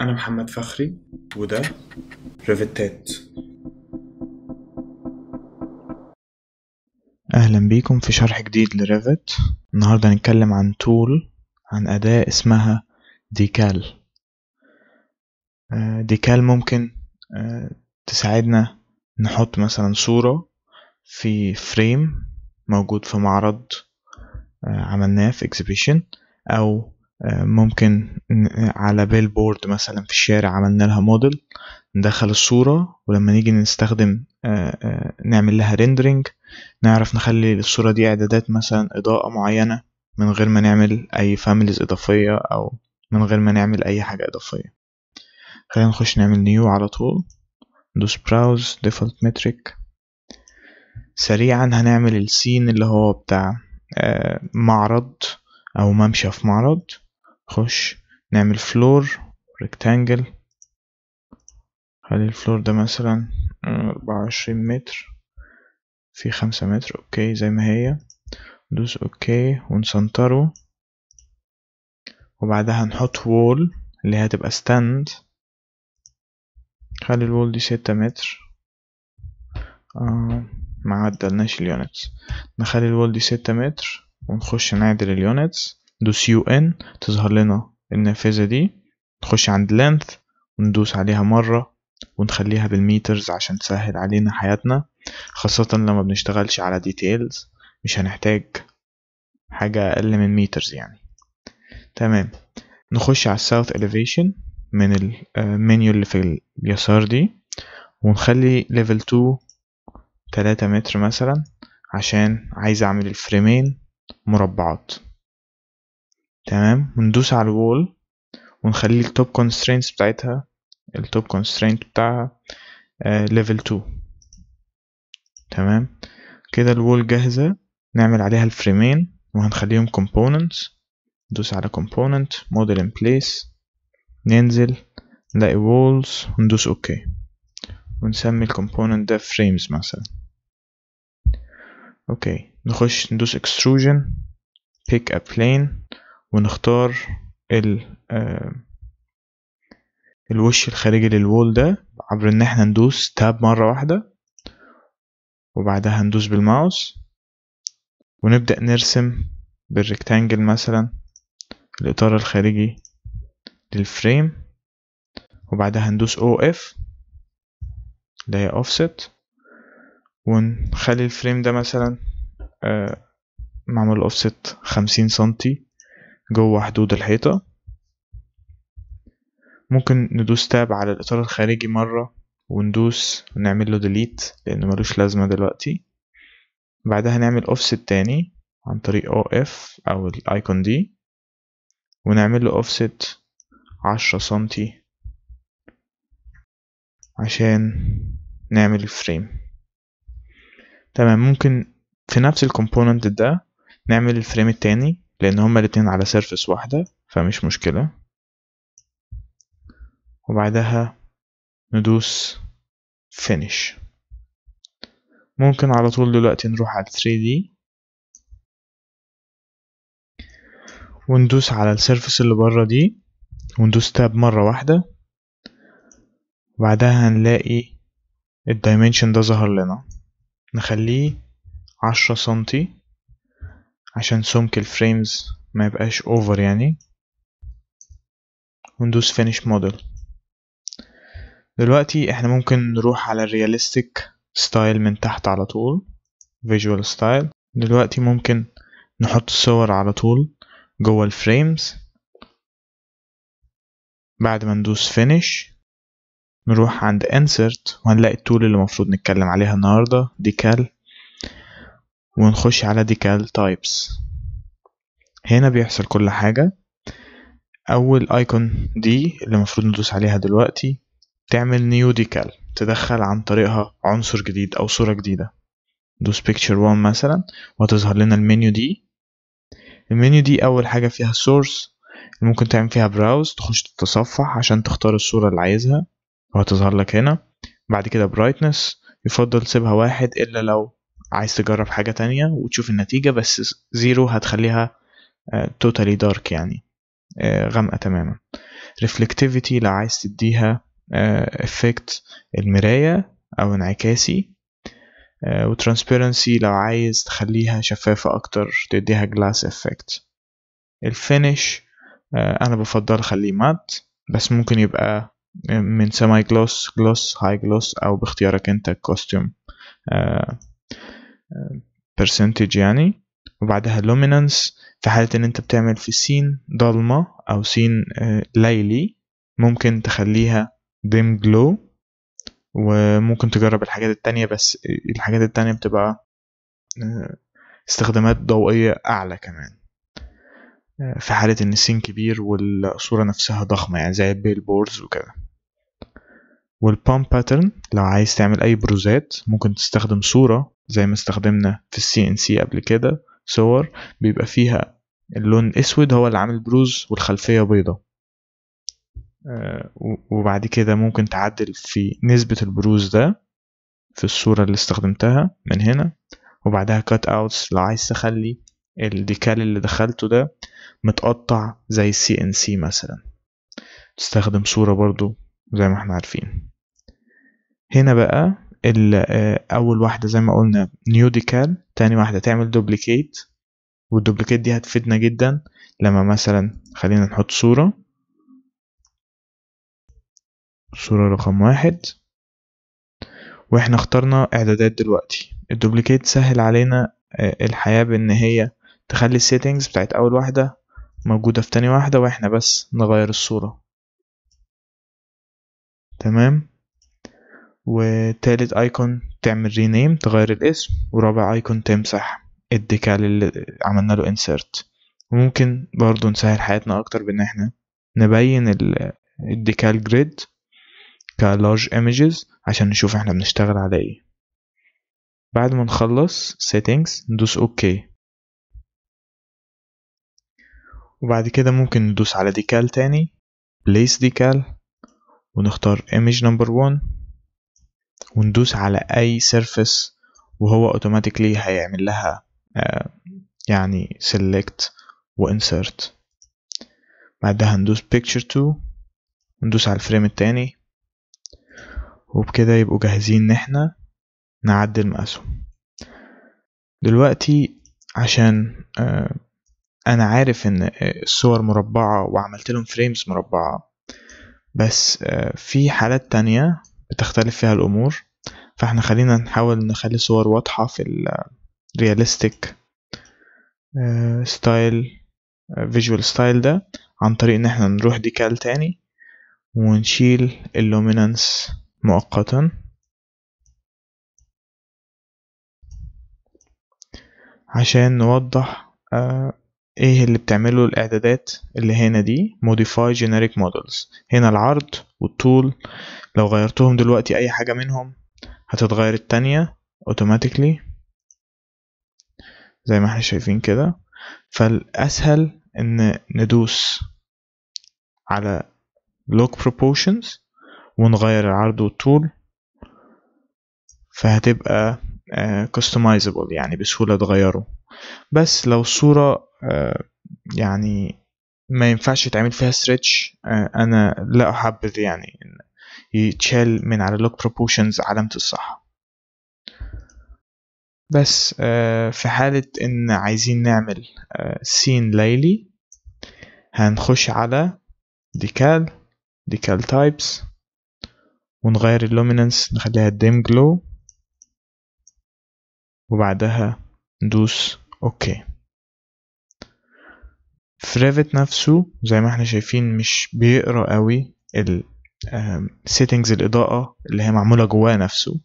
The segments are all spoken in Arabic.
أنا محمد فخري وده ريفيتات أهلا بيكم في شرح جديد لريفيت النهاردة هنتكلم عن تول عن أداة اسمها ديكال آه، ديكال ممكن آه، تساعدنا نحط مثلا صورة في فريم موجود في معرض آه، عملناه في اكزيبيشن أو ممكن على بيل بورد مثلا في الشارع عملنا لها موديل ندخل الصورة ولما نيجي نستخدم آه، آه، نعمل لها ريندرينج نعرف نخلي الصورة دي إعدادات مثلا إضاءة معينة من غير ما نعمل أي فاميليز إضافية أو من غير ما نعمل أي حاجة إضافية خلينا نخش نعمل نيو على طول ندوس براوز ديفولت مترك سريعا هنعمل السين اللي هو بتاع آه، معرض أو ممشى في معرض خش نعمل فلور ريكتانجل خلي الفلور ده مثلا أربعة وعشرين متر في خمسة متر اوكي زي ما هي ندوس اوكي ونسنتره وبعدها نحط وول اللي هتبقى ستاند خلي الوول دي ستة متر آه ما عدلناش اليونتس نخلي الوول دي ستة متر ونخش نعدل اليونتس دوس يو ان تظهر لنا النافذة دي نخش عند length وندوس عليها مرة ونخليها بالميترز عشان تسهل علينا حياتنا خاصة لما بنشتغلش على details مش هنحتاج حاجة أقل من ميترز يعني تمام نخش على الساوث elevation من المنيو آه، اللي في اليسار دي ونخلي ليفل 2 3 متر مثلا عشان عايز اعمل الفريمين مربعات تمام وندوس على الوول ونخلي التوب كونسترينتس بتاعتها التوب كونسترينت بتاعها ليفل آه، 2 تمام كده الوول جاهزة نعمل عليها الفريمين وهنخليهم كومبوننتس ندوس على كومبوننت موديل ان بليس ننزل نلاقي وولز وندوس okay. ونسمي الكومبوننت ده فريمز مثلا اوكي نخش ندوس اكستروجن بيك ا بلين ونختار ال آه، الوش الخارجي للوول ده عبر ان احنا ندوس تاب مرة واحدة وبعدها ندوس بالماوس ونبدأ نرسم بالريكتانجل مثلا الإطار الخارجي للفريم وبعدها ندوس او اف اللي هي اوفست ونخلي الفريم ده مثلا آه، معمول اوفست خمسين سنتي جوه حدود الحيطة ممكن ندوس تاب على الإطار الخارجي مرة وندوس ونعمل له ديليت لأنه ملوش لازمة دلوقتي بعدها نعمل offset تاني عن طريق OF أو الأيكون دي ونعمل له offset عشرة سنتي عشان نعمل الفريم تمام ممكن في نفس الكومبوننت ده نعمل الفريم التاني لأن هما الاتنين على سيرفس واحدة فمش مشكلة وبعدها ندوس فينيش ممكن على طول دلوقتي نروح على 3D وندوس على السيرفس اللي بره دي وندوس تاب مرة واحدة وبعدها هنلاقي الدايمنشن ده ظهر لنا نخليه عشرة سنتي عشان سمك الفريمز ما يبقاش اوفر يعني وندوس فينيش موديل دلوقتي احنا ممكن نروح على الرياليستيك ستايل من تحت على طول فيجوال ستايل دلوقتي ممكن نحط الصور على طول جوه الفريمز بعد ما ندوس فينيش نروح عند انسرت وهنلاقي التول اللي المفروض نتكلم عليها النهاردة ديكال ونخش على ديكال تايبس هنا بيحصل كل حاجة أول ايكون دي اللي المفروض ندوس عليها دلوقتي تعمل نيو ديكال تدخل عن طريقها عنصر جديد أو صورة جديدة ندوس بيكتشر 1 مثلا وهتظهر لنا المنيو دي المنيو دي أول حاجة فيها اللي ممكن تعمل فيها براوز تخش تتصفح عشان تختار الصورة اللي عايزها وهتظهر لك هنا بعد كده برايتنس يفضل تسيبها واحد إلا لو عايز تجرب حاجة تانية وتشوف النتيجة بس زيرو هتخليها توتالي آه، دارك يعني آه، غامقة تماما ريفلكتيفيتي لو عايز تديها افكت آه، المراية او انعكاسي وترانسبيرنسي لو عايز تخليها شفافة اكتر تديها جلاس افكت الفينش انا بفضل خليه مات بس ممكن يبقى من سماي جلوس جلوس هاي جلوس او باختيارك انت الكوستيوم برسنتج يعني وبعدها لومينانس في حالة ان انت بتعمل في سين ضلمة او سين آه، ليلي ممكن تخليها ديم جلو وممكن تجرب الحاجات التانية بس آه، الحاجات التانية بتبقى آه، استخدامات ضوئية أعلى كمان في حالة إن السين كبير والصورة نفسها ضخمة يعني زي البيل بوردز وكده والبام باترن لو عايز تعمل أي بروزات ممكن تستخدم صورة زي ما استخدمنا في السي ان سي قبل كده صور بيبقى فيها اللون الاسود هو اللي عامل بروز والخلفيه بيضه آه، وبعد كده ممكن تعدل في نسبه البروز ده في الصوره اللي استخدمتها من هنا وبعدها كات اوتس لو عايز تخلي الديكال اللي دخلته ده متقطع زي السي ان سي مثلا تستخدم صوره برضو زي ما احنا عارفين هنا بقى آه، اول واحده زي ما قلنا نيو ديكال تاني واحده تعمل دوبليكيت والدوبليكيت دي هتفيدنا جدا لما مثلا خلينا نحط صوره صوره رقم واحد واحنا اخترنا اعدادات دلوقتي الدوبليكيت سهل علينا آه، الحياه بان هي تخلي السيتنجز بتاعت اول واحده موجوده في تاني واحده واحنا بس نغير الصوره تمام وتالت ايكون تعمل رينيم تغير الاسم ورابع ايكون تمسح الديكال اللي عملنا له انسرت وممكن برضو نسهل حياتنا اكتر بان احنا نبين الديكال جريد كلارج images عشان نشوف احنا بنشتغل على ايه بعد ما نخلص settings ندوس اوكي okay. وبعد كده ممكن ندوس على ديكال تاني place ديكال ونختار image number 1 وندوس على اي سيرفيس وهو اوتوماتيكلي هيعمل لها آه، يعني select وانسرت بعدها ندوس picture to وندوس على الفريم التاني وبكده يبقوا جاهزين ان احنا نعدل مقاسهم دلوقتي عشان آه، انا عارف ان الصور مربعة وعملت لهم فريمز مربعة بس آه، في حالات تانية بتختلف فيها الامور فاحنا خلينا نحاول نخلي الصور واضحة في الرياليستيك ستايل فيجوال ستايل ده عن طريق ان احنا نروح ديكال تاني ونشيل اللومينانس مؤقتا عشان نوضح آه، ايه اللي بتعمله الاعدادات اللي هنا دي modify generic models هنا العرض والطول لو غيرتهم دلوقتي اي حاجة منهم هتتغير التانية اوتوماتيكلي زي ما احنا شايفين كده فالاسهل ان ندوس على لوك proportions ونغير العرض والطول فهتبقى كاستمايزبل آه، يعني بسهولة تغيره بس لو الصورة آه، يعني ما ينفعش يتعمل فيها ستريتش آه، انا لا احبذ يعني يتشال من على لوك بروبوشنز علامة الصح بس آه، في حالة إن عايزين نعمل سين آه، ليلي هنخش على ديكال ديكال تايبس ونغير اللومينانس نخليها ديم جلو وبعدها ندوس اوكي فريفت نفسه زي ما احنا شايفين مش بيقرا قوي سيتنجز الاضاءه اللي هي معموله جواه نفسه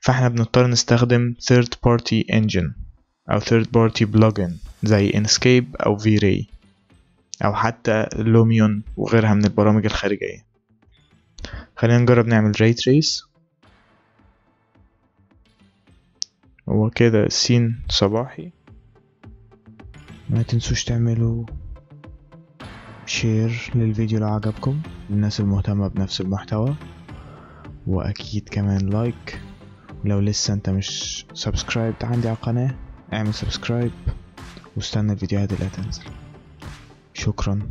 فاحنا بنضطر نستخدم third party engine او third party plugin زي انسكيب او في راي او حتى لوميون وغيرها من البرامج الخارجيه خلينا نجرب نعمل ray trace هو كده سين صباحي ما تنسوش تعملوا شير للفيديو لو عجبكم للناس المهتمة بنفس المحتوى وأكيد كمان لايك ولو لسه انت مش سبسكرايب عندي على القناة اعمل سبسكرايب واستنى الفيديوهات اللي هتنزل شكرا